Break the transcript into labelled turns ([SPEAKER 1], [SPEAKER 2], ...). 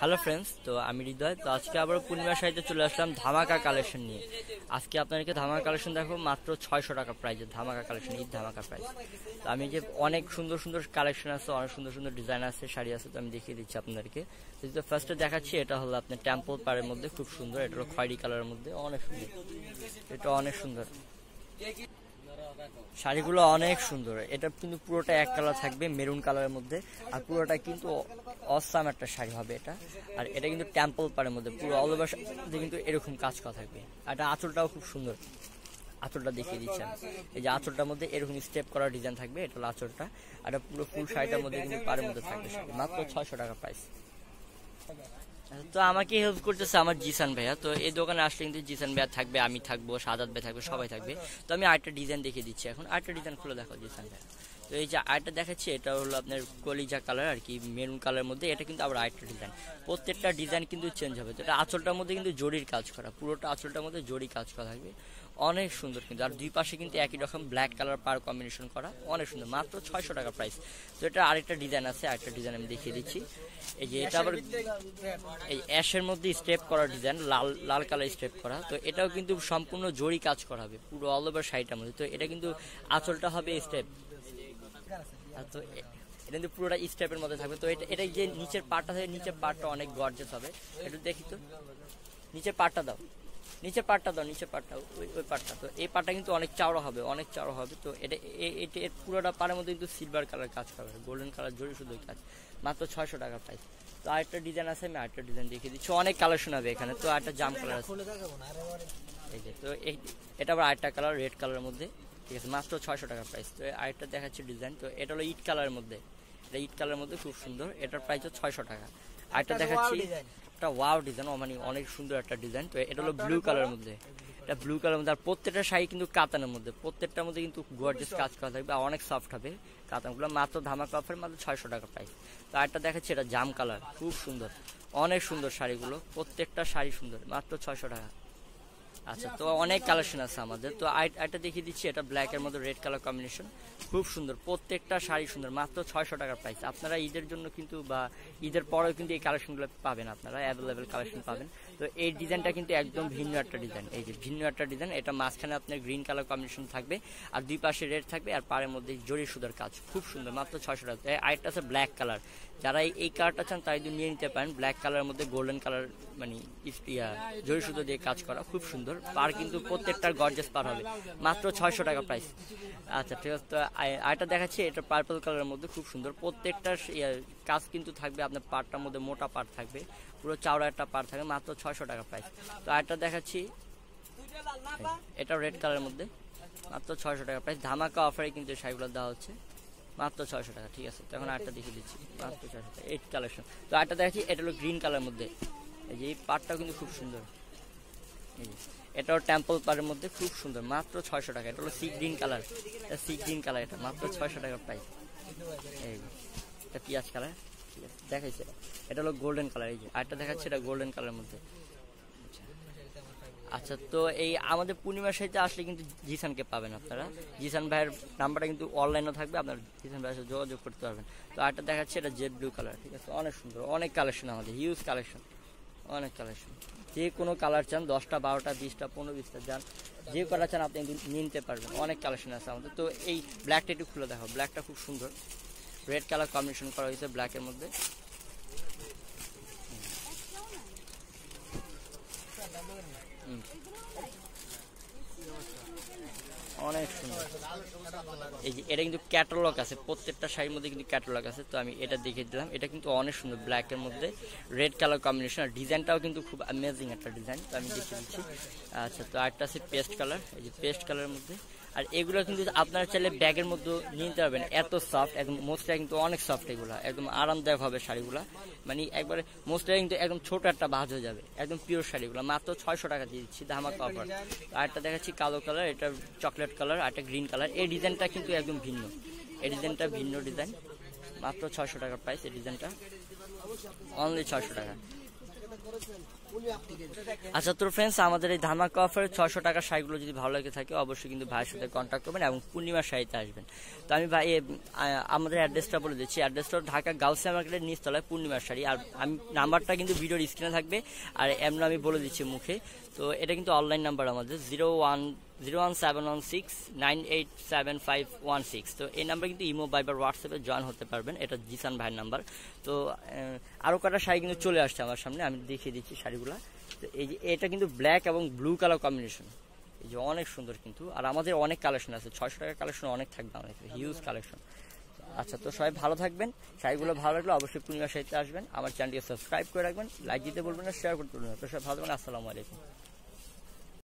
[SPEAKER 1] hello friends তো আমি হৃদয় তো আজকে আবার পূর্ণিমা সাহিত্যে চলে আসলাম ধামাকা কালেকশন নিয়ে আজকে আপনাদেরকে ধামাকা কালেকশন দেখো মাত্র ছয়শো টাকা প্রাইজের ধামাকা কালেকশন ঈদ ধামাকা প্রাইজ তো আমি যে অনেক সুন্দর সুন্দর কালেকশন আছে অনেক সুন্দর সুন্দর ডিজাইন আছে শাড়ি আছে তো আমি দেখিয়ে দিচ্ছি আপনাদেরকে তো ফার্স্টে দেখাচ্ছি এটা হলো আপনার টেম্পল পাড়ের মধ্যে খুব সুন্দর এটা হলো খয়েরি কালারের মধ্যে অনেক সুন্দর এটা অনেক সুন্দর শাড়িগুলো অনেক সুন্দর এটা কিন্তু পুরোটা এক কালার থাকবে মেরুন কালারের মধ্যে আর পুরোটা কিন্তু অসাম একটা শাড়ি হবে এটা আর এটা কিন্তু টেম্পল পাড়ের মধ্যে পুরো অল ওভার কিন্তু এরকম কাজ করা থাকবে আর এটা আঁচলটাও খুব সুন্দর আঁচলটা দেখিয়ে দিচ্ছি এই যে আঁচলটার মধ্যে এরকম স্টেপ করা ডিজাইন থাকবে এটা হলো আঁচলটা আর পুরো ফুল শাড়িটার মধ্যে কিন্তু পাড়ের মধ্যে থাকবে মাত্র ছয়শো টাকা প্রাইস তো আমাকে হেল্প করতেছে আমার জিসান ভাইয়া তো এই দোকানে আসলে কিন্তু জিসান ভাইয়া থাকবে আমি থাকবো সাদাত ভাই থাকবে সবাই থাকবে তো আমি আটটা ডিজাইন দেখিয়ে দিচ্ছি এখন আটটা ডিজাইন খুলে দেখো জিসান ভাইয়া তো এই যে আয়টা দেখাচ্ছি এটা হলো আপনার কলিজা কালার আর কি মেরুন কালার মধ্যে এটা কিন্তু আবার আরেকটা ডিজাইন প্রত্যেকটা ডিজাইন কিন্তু চেঞ্জ হবে তো এটা আঁচলটার মধ্যে কিন্তু জরির কাজ করা পুরোটা আঁচলটার মধ্যে জরি কাজ করা থাকবে অনেক সুন্দর কিন্তু আর দুই পাশে কিন্তু একই রকম ব্ল্যাক কালার পার কম্বিনেশন করা অনেক সুন্দর মাত্র ছয়শো টাকা প্রাইস তো এটা আরেকটা ডিজাইন আছে আরেকটা ডিজাইন আমি দেখিয়ে দিচ্ছি এই যে এটা আবার এই অ্যাশের মধ্যে স্টেপ করা ডিজাইন লাল লাল কালার স্টেপ করা তো এটাও কিন্তু সম্পূর্ণ জরি কাজ করা হবে পুরো অল ওভার শাড়িটার মধ্যে তো এটা কিন্তু আঁচলটা হবে স্টেপ হ্যাঁ, তো এটা কিন্তু পুরোটা স্টেপের মধ্যে থাকবে তো এটা এটা যে নিচের পাটটা থাকে নিচের পাটটা অনেক গর্জেস হবে একটু দেখি তো নিচের পাটটা দাও নিচের পাটটা দাও নিচের পাটটা ওই ওই পাটটা তো এই পাটটা কিন্তু অনেক চওড়া হবে অনেক চওড়া হবে তো এটা এটা এর পুরোটা পাড়ের মধ্যে কিন্তু সিলভার কালার কাজ করা গোল্ডেন কালার জড়ি শুধু কাজ মাত্র ছয়শো টাকা প্রাইস তো আরেকটা ডিজাইন আছে আমি আরেকটা ডিজাইন দেখিয়ে দিচ্ছি অনেক কালেকশন হবে এখানে তো আরেকটা জাম কালার আছে এই যে তো এটা আবার আরেকটা কালার রেড কালারের মধ্যে ঠিক আছে মাত্র ছয়শো টাকার প্রাইস তো আরেকটা দেখাচ্ছি ডিজাইন তো এটা হলো ইট কালারের মধ্যে এটা ইট কালারের মধ্যে খুব সুন্দর এটার প্রাইস হচ্ছে ছয়শো টাকা আরেকটা দেখাচ্ছি একটা ওয়াও ডিজাইন ও মানে অনেক সুন্দর একটা ডিজাইন তো এটা হলো ব্লু কালারের মধ্যে এটা ব্লু কালার মধ্যে আর প্রত্যেকটা শাড়ি কিন্তু কাতানের মধ্যে প্রত্যেকটার মধ্যে কিন্তু গর্জেস কাজ করা থাকবে অনেক সফট হবে কাতানগুলো মাত্র ধামা অফার মাত্র ছয়শো টাকা প্রাইস তো আরেকটা দেখাচ্ছি এটা জাম কালার খুব সুন্দর অনেক সুন্দর শাড়িগুলো প্রত্যেকটা শাড়ি সুন্দর মাত্র ছয়শো টাকা আচ্ছা তো অনেক কালেকশন আছে আমাদের তো এটা দেখিয়ে দিচ্ছি এটা ব্ল্যাক এর মধ্যে রেড কালার কম্বিনেশন খুব সুন্দর প্রত্যেকটা শাড়ি সুন্দর মাত্র ছয়শো টাকার প্রাইস আপনারা ঈদের জন্য কিন্তু বা ঈদের পরেও কিন্তু এই কালেকশনগুলো পাবেন আপনারা অ্যাভেলেবেল কালেকশন পাবেন তো এই ডিজাইনটা কিন্তু একদম ভিন্ন একটা ডিজাইন এই যে ভিন্ন একটা ডিজাইন এটা মাঝখানে আপনার গ্রিন কালার কম্বিনেশন থাকবে আর দুই পাশে রেড থাকবে আর পাড়ের মধ্যে জরি সুদার কাজ খুব সুন্দর মাত্র ছয়শো টাকা আরেকটা আছে ব্ল্যাক কালার যারা এই কালারটা চান তাই নিয়ে নিতে পারেন ব্ল্যাক কালারের মধ্যে গোল্ডেন কালার মানে জরি সুতো দিয়ে কাজ করা খুব সুন্দর পার কিন্তু প্রত্যেকটার গর্জেস পার হবে মাত্র ছয়শো টাকা প্রাইস আচ্ছা ঠিক আছে তো আরেকটা দেখাচ্ছি এটা পার্পল কালারের মধ্যে খুব সুন্দর প্রত্যেকটার কাজ কিন্তু থাকবে আপনার পার্টটার মধ্যে মোটা পাট থাকবে পুরো চাওড়া একটা পার্ট থাকবে মাত্র ছয়শো টাকা প্রাইস তো আরেকটা দেখাচ্ছি এটা রেড কালারের মধ্যে মাত্র ছয়শো টাকা প্রাইস ধামাকা অফারে কিন্তু শাড়িগুলো দেওয়া হচ্ছে মাত্র ছয়শো টাকা ঠিক আছে তখন আরেকটা দেখিয়ে দিচ্ছি মাত্র ছয়শো টাকা এইট কালেকশন তো আরেকটা দেখাচ্ছি এটা হলো গ্রিন কালারের মধ্যে এই যে এই পার্টটাও কিন্তু খুব সুন্দর এটা হলো এটাও টেম্পল পারের মধ্যে খুব সুন্দর মাত্র ছয়শো টাকা এটা হলো sea green colour sea green colour এটা মাত্র ছয়শো টাকা প্রাইস এই একটা পিঁয়াজ কালার ঠিক আছে দেখাইছে এটা হলো গোল্ডেন কালার এই যে আরেকটা দেখাচ্ছে এটা গোল্ডেন কালারের মধ্যে আচ্ছা তো এই আমাদের পূর্ণিমার সাথে আসলে কিন্তু জিসানকে পাবেন আপনারা জিসান ভাইয়ের নাম্বারটা কিন্তু অনলাইনও থাকবে আপনারা জিসান ভাইয়ের সাথে যোগাযোগ করতে পারবেন তো আরেকটা দেখাচ্ছে এটা জেড ব্লু কালার ঠিক আছে অনেক সুন্দর অনেক কালেকশন আমাদের হিউজ কালেকশন অনেক কালেকশন যে কোনো কালার চান দশটা বারোটা বিশটা পনেরো বিশটা যান যে কালার চান আপনি নিতে পারবেন অনেক কালেকশন আছে আমাদের তো এই ব্ল্যাকটা একটু খুলে দেখো ব্ল্যাকটা খুব সুন্দর রেড কালার কম্বিনেশন করা হয়েছে ব্ল্যাকের মধ্যে অনেক সুন্দর এই যে এটা কিন্তু ক্যাটালগ আছে প্রত্যেকটা শাড়ির মধ্যে কিন্তু ক্যাটালগ আছে তো আমি এটা দেখিয়ে দিলাম এটা কিন্তু অনেক সুন্দর ব্ল্যাকের মধ্যে রেড কালার কম্বিনেশন আর ডিজাইনটাও কিন্তু খুব অ্যামেজিং একটা ডিজাইন তো আমি দেখিয়ে দিচ্ছি আচ্ছা তো আরেকটা আছে পেস্ট কালার এই যে পেস্ট কালারের মধ্যে আর এগুলো কিন্তু আপনার চাইলে ব্যাগের মধ্যে নিতে নিতে পারবেন এত সফট একদম মোস্টলি কিন্তু অনেক সফট এগুলো একদম আরামদায়ক হবে শাড়িগুলো মানে একবারে মোস্টলি কিন্তু একদম ছোট একটা বাজ হয়ে যাবে একদম পিওর শাড়িগুলো মাত্র ছয়শো টাকা দিয়ে দিচ্ছি ধামাকা অফার একটা দেখাচ্ছি কালো কালার এটা চকলেট কালার আর একটা গ্রিন কালার এই ডিজাইনটা কিন্তু একদম ভিন্ন এই ডিজাইনটা ভিন্ন ডিজাইন মাত্র ছয়শো টাকার প্রাইস এই ডিজাইনটা অনলি ছয়শো টাকা আচ্ছা তো ফ্রেন্ডস আমাদের এই ধামাকা অফার ছশো টাকা শাড়িগুলো যদি ভালো লাগে থাকে অবশ্যই কিন্তু ভাইয়ের সাথে কন্ট্যাক্ট করবেন এবং পূর্ণিমার শাড়িতে আসবেন তো আমি ভাই আমাদের অ্যাড্রেসটা বলে দিচ্ছি অ্যাড্রেসটা ঢাকা গার্লসিয়া মার্কেটের নিচতলায় পূর্ণিমার শাড়ি আর আমি নাম্বারটা কিন্তু ভিডিওর স্ক্রিনে থাকবে আর এমন আমি বলে দিচ্ছি মুখে তো এটা কিন্তু অনলাইন নাম্বার আমাদের zero one zero one seven one six nine eight seven five one six তো এই নাম্বার কিন্তু ইমো বাইবার হোয়াটসঅ্যাপে জয়েন হতে পারবেন এটা জিসান ভাইয়ের নাম্বার তো আরও কটা শাড়ি কিন্তু চলে আসছে আমার সামনে আমি দেখিয়ে দিচ্ছি শাড়িগুলো তো এই যে এটা কিন্তু ব্ল্যাক এবং ব্লু কালার কম্বিনেশন এই যে অনেক সুন্দর কিন্তু আর আমাদের অনেক কালেকশন আছে ছয়শো টাকার কালেকশন অনেক থাকবে আমাদের হিউজ কালেকশন আচ্ছা তো সবাই ভালো থাকবেন শাড়িগুলো ভালো লাগলে অবশ্যই পূর্ণিমা শাড়িতে আসবেন আমার চ্যানেলটিকে সাবস্ক্রাইব করে রাখবেন লাইক দিতে বলবেন না শেয়ার করতে বলবেন তো সবাই ভালো থাকবেন আসসালামু আলাইকুম